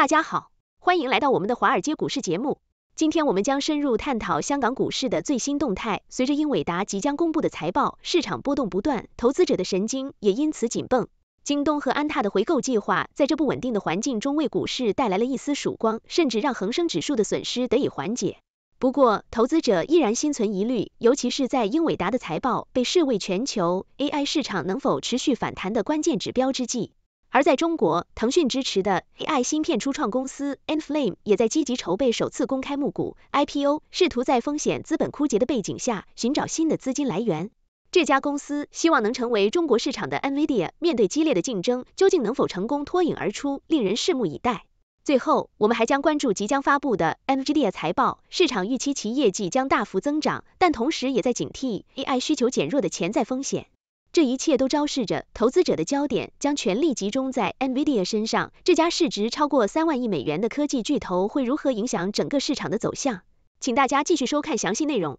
大家好，欢迎来到我们的华尔街股市节目。今天我们将深入探讨香港股市的最新动态。随着英伟达即将公布的财报，市场波动不断，投资者的神经也因此紧绷。京东和安踏的回购计划在这不稳定的环境中为股市带来了一丝曙光，甚至让恒生指数的损失得以缓解。不过，投资者依然心存疑虑，尤其是在英伟达的财报被视为全球 AI 市场能否持续反弹的关键指标之际。而在中国，腾讯支持的 AI 芯片初创公司 Enflame 也在积极筹备首次公开募股 IPO，试图在风险资本枯竭的背景下寻找新的资金来源。这家公司希望能成为中国市场的 NVIDIA，面对激烈的竞争，究竟能否成功脱颖而出，令人拭目以待。最后，我们还将关注即将发布的 NVIDIA 财报，市场预期其业绩将大幅增长，但同时也在警惕 AI 需求减弱的潜在风险。这一切都昭示着，投资者的焦点将全力集中在 Nvidia 身上。这家市值超过三万亿美元的科技巨头会如何影响整个市场的走向？请大家继续收看详细内容。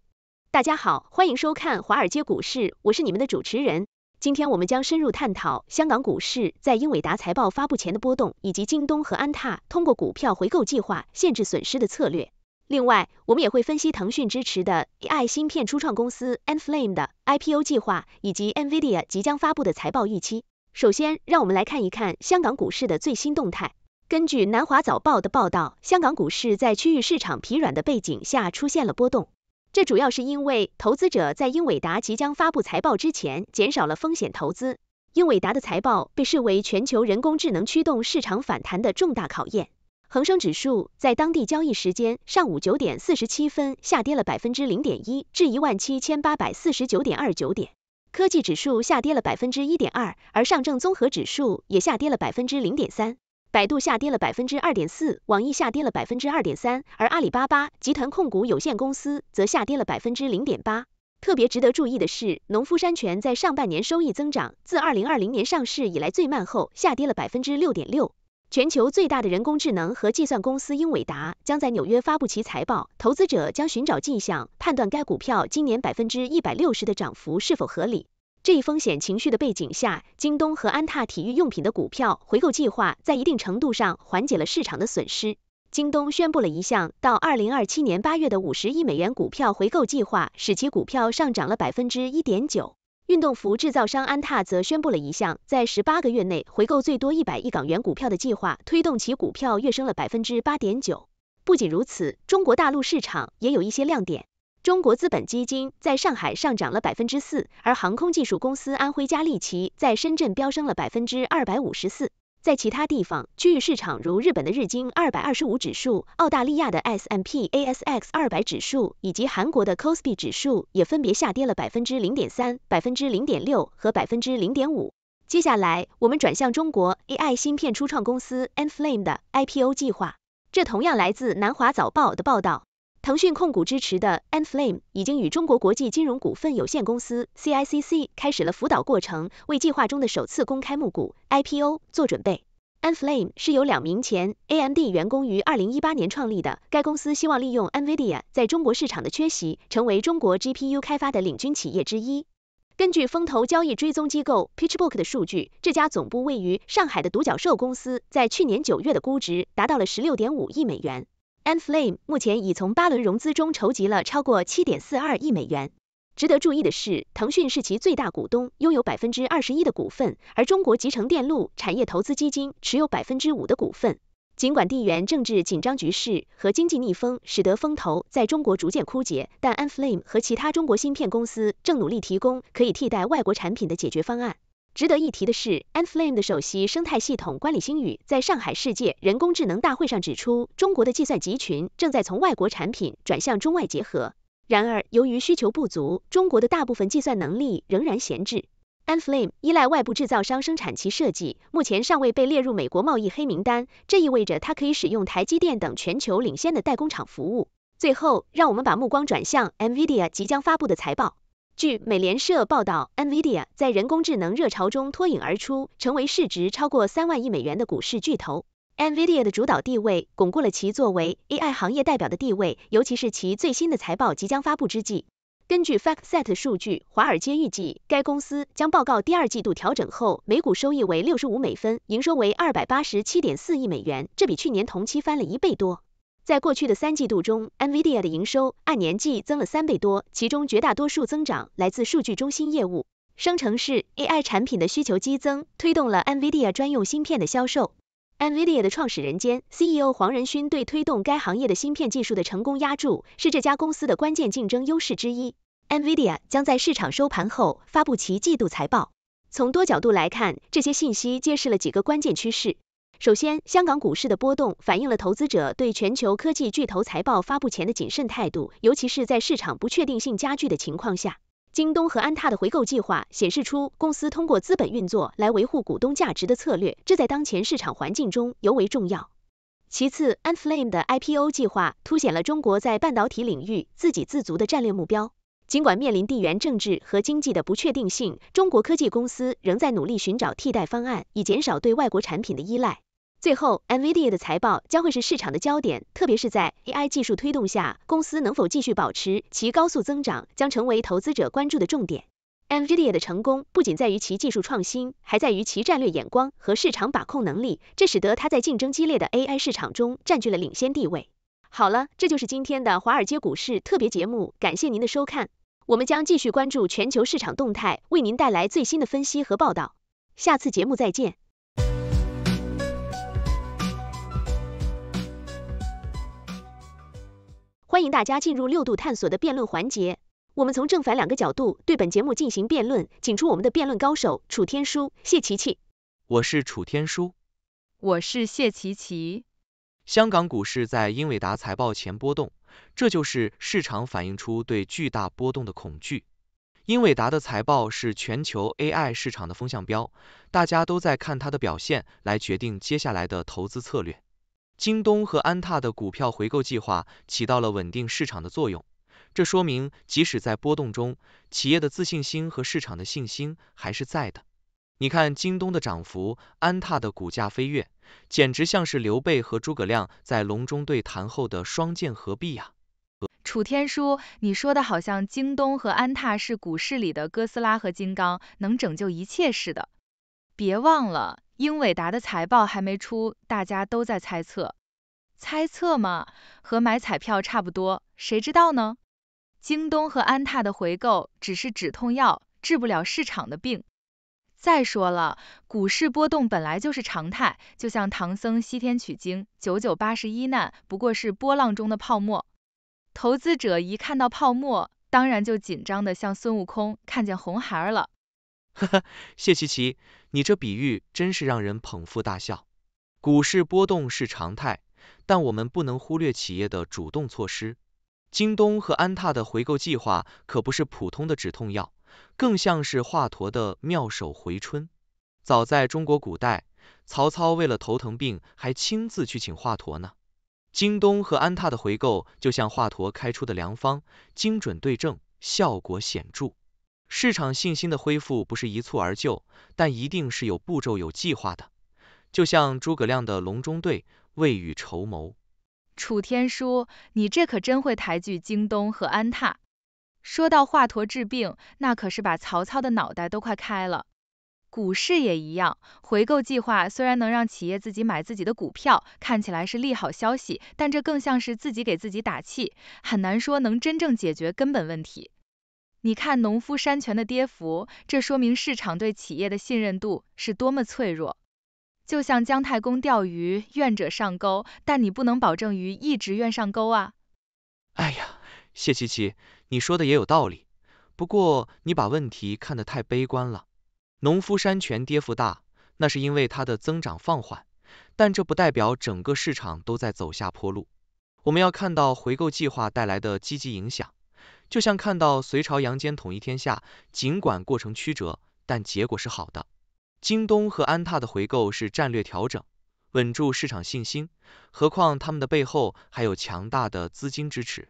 大家好，欢迎收看《华尔街股市》，我是你们的主持人。今天我们将深入探讨香港股市在英伟达财报发布前的波动，以及京东和安踏通过股票回购计划限制损失的策略。另外，我们也会分析腾讯支持的 AI 芯片初创公司 Enflame 的 IPO 计划，以及 NVIDIA 即将发布的财报预期。首先，让我们来看一看香港股市的最新动态。根据南华早报的报道，香港股市在区域市场疲软的背景下出现了波动。这主要是因为投资者在英伟达即将发布财报之前减少了风险投资。英伟达的财报被视为全球人工智能驱动市场反弹的重大考验。恒生指数在当地交易时间上午九点四十七分下跌了百分之零点一，至一万七千八百四十九点二九点。科技指数下跌了百分之一点二，而上证综合指数也下跌了百分之零点三。百度下跌了百分之二点四，网易下跌了百分之二点三，而阿里巴巴集团控股有限公司则下跌了百分之零点八。特别值得注意的是，农夫山泉在上半年收益增长自二零二零年上市以来最慢后，下跌了百分之六点六。全球最大的人工智能和计算公司英伟达将在纽约发布其财报，投资者将寻找迹象，判断该股票今年百分之一百六十的涨幅是否合理。这一风险情绪的背景下，京东和安踏体育用品的股票回购计划在一定程度上缓解了市场的损失。京东宣布了一项到二零二七年八月的五十亿美元股票回购计划，使其股票上涨了百分之一点九。运动服制造商安踏则宣布了一项在十八个月内回购最多一百亿港元股票的计划，推动其股票跃升了百分之八点九。不仅如此，中国大陆市场也有一些亮点。中国资本基金在上海上涨了百分之四，而航空技术公司安徽佳利奇在深圳飙升了百分之二百五十四。在其他地方，区域市场如日本的日经225指数、澳大利亚的 S M P A S X 200指数以及韩国的 c o s p i 指数也分别下跌了百分之零点三、百分之零点六和百分之零点五。接下来，我们转向中国 AI 芯片初创公司 Enflame 的 IPO 计划，这同样来自南华早报的报道。腾讯控股支持的 n f l a m e 已经与中国国际金融股份有限公司 （CICC） 开始了辅导过程，为计划中的首次公开募股 （IPO） 做准备。n f l a m e 是由两名前 AMD 员工于2018年创立的，该公司希望利用 NVIDIA 在中国市场的缺席，成为中国 GPU 开发的领军企业之一。根据风投交易追踪机构 PitchBook 的数据，这家总部位于上海的独角兽公司在去年九月的估值达到了16.5亿美元。AnFlame 目前已从八轮融资中筹集了超过七点四二亿美元。值得注意的是，腾讯是其最大股东，拥有百分之二十一的股份，而中国集成电路产业投资基金持有百分之五的股份。尽管地缘政治紧张局势和经济逆风使得风投在中国逐渐枯竭，但 AnFlame 和其他中国芯片公司正努力提供可以替代外国产品的解决方案。值得一提的是，Anfam l e 的首席生态系统管理星宇在上海世界人工智能大会上指出，中国的计算集群正在从外国产品转向中外结合。然而，由于需求不足，中国的大部分计算能力仍然闲置。Anfam l e 依赖外部制造商生产其设计，目前尚未被列入美国贸易黑名单，这意味着它可以使用台积电等全球领先的代工厂服务。最后，让我们把目光转向 Nvidia 即将发布的财报。据美联社报道，NVIDIA 在人工智能热潮中脱颖而出，成为市值超过三万亿美元的股市巨头。NVIDIA 的主导地位巩固了其作为 AI 行业代表的地位，尤其是其最新的财报即将发布之际。根据 FactSet 数据，华尔街预计该公司将报告第二季度调整后每股收益为六十五美分，营收为二百八十七点四亿美元，这比去年同期翻了一倍多。在过去的三季度中，NVIDIA 的营收按年计增了三倍多，其中绝大多数增长来自数据中心业务。生成式 AI 产品的需求激增，推动了 NVIDIA 专用芯片的销售。NVIDIA 的创始人兼 CEO 黄仁勋对推动该行业的芯片技术的成功压注，是这家公司的关键竞争优势之一。NVIDIA 将在市场收盘后发布其季度财报。从多角度来看，这些信息揭示了几个关键趋势。首先，香港股市的波动反映了投资者对全球科技巨头财报发布前的谨慎态度，尤其是在市场不确定性加剧的情况下。京东和安踏的回购计划显示出公司通过资本运作来维护股东价值的策略，这在当前市场环境中尤为重要。其次，n f l a m e 的 IPO 计划凸显了中国在半导体领域自给自足的战略目标。尽管面临地缘政治和经济的不确定性，中国科技公司仍在努力寻找替代方案，以减少对外国产品的依赖。最后，NVIDIA 的财报将会是市场的焦点，特别是在 AI 技术推动下，公司能否继续保持其高速增长，将成为投资者关注的重点。NVIDIA 的成功不仅在于其技术创新，还在于其战略眼光和市场把控能力，这使得它在竞争激烈的 AI 市场中占据了领先地位。好了，这就是今天的华尔街股市特别节目，感谢您的收看。我们将继续关注全球市场动态，为您带来最新的分析和报道。下次节目再见。欢迎大家进入六度探索的辩论环节。我们从正反两个角度对本节目进行辩论，请出我们的辩论高手楚天舒、谢琪琪。我是楚天舒，我是谢琪琪。香港股市在英伟达财报前波动，这就是市场反映出对巨大波动的恐惧。英伟达的财报是全球 AI 市场的风向标，大家都在看它的表现来决定接下来的投资策略。京东和安踏的股票回购计划起到了稳定市场的作用，这说明即使在波动中，企业的自信心和市场的信心还是在的。你看京东的涨幅，安踏的股价飞跃，简直像是刘备和诸葛亮在隆中对谈后的双剑合璧呀！楚天舒，你说的好像京东和安踏是股市里的哥斯拉和金刚，能拯救一切似的。别忘了。英伟达的财报还没出，大家都在猜测。猜测嘛，和买彩票差不多，谁知道呢？京东和安踏的回购只是止痛药，治不了市场的病。再说了，股市波动本来就是常态，就像唐僧西天取经，九九八十一难不过是波浪中的泡沫。投资者一看到泡沫，当然就紧张的像孙悟空看见红孩儿了。哈哈，谢琪琪，你这比喻真是让人捧腹大笑。股市波动是常态，但我们不能忽略企业的主动措施。京东和安踏的回购计划可不是普通的止痛药，更像是华佗的妙手回春。早在中国古代，曹操为了头疼病还亲自去请华佗呢。京东和安踏的回购就像华佗开出的良方，精准对症，效果显著。市场信心的恢复不是一蹴而就，但一定是有步骤、有计划的。就像诸葛亮的隆中对，未雨绸缪。楚天舒，你这可真会抬举京东和安踏。说到华佗治病，那可是把曹操的脑袋都快开了。股市也一样，回购计划虽然能让企业自己买自己的股票，看起来是利好消息，但这更像是自己给自己打气，很难说能真正解决根本问题。你看农夫山泉的跌幅，这说明市场对企业的信任度是多么脆弱。就像姜太公钓鱼，愿者上钩，但你不能保证鱼一直愿上钩啊。哎呀，谢七七，你说的也有道理，不过你把问题看得太悲观了。农夫山泉跌幅大，那是因为它的增长放缓，但这不代表整个市场都在走下坡路。我们要看到回购计划带来的积极影响。就像看到隋朝杨坚统一天下，尽管过程曲折，但结果是好的。京东和安踏的回购是战略调整，稳住市场信心。何况他们的背后还有强大的资金支持。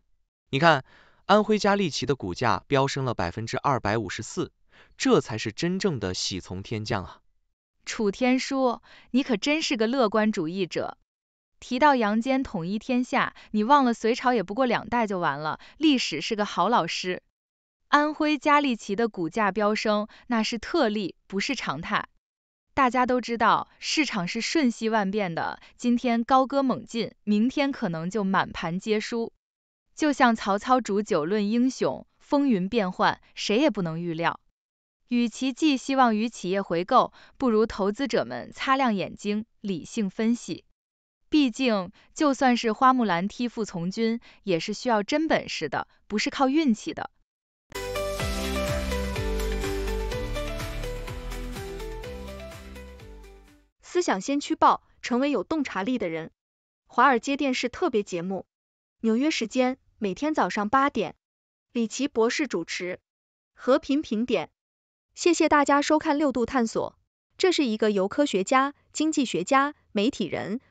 你看，安徽佳利奇的股价飙升了百分之二百五十四，这才是真正的喜从天降啊！楚天舒，你可真是个乐观主义者。提到杨坚统一天下，你忘了隋朝也不过两代就完了。历史是个好老师。安徽佳利奇的股价飙升，那是特例，不是常态。大家都知道，市场是瞬息万变的，今天高歌猛进，明天可能就满盘皆输。就像曹操煮酒论英雄，风云变幻，谁也不能预料。与其寄希望于企业回购，不如投资者们擦亮眼睛，理性分析。毕竟，就算是花木兰替父从军，也是需要真本事的，不是靠运气的。思想先驱报，成为有洞察力的人。华尔街电视特别节目，纽约时间每天早上八点，李奇博士主持。和平评点，谢谢大家收看六度探索。这是一个由科学家、经济学家、媒体人。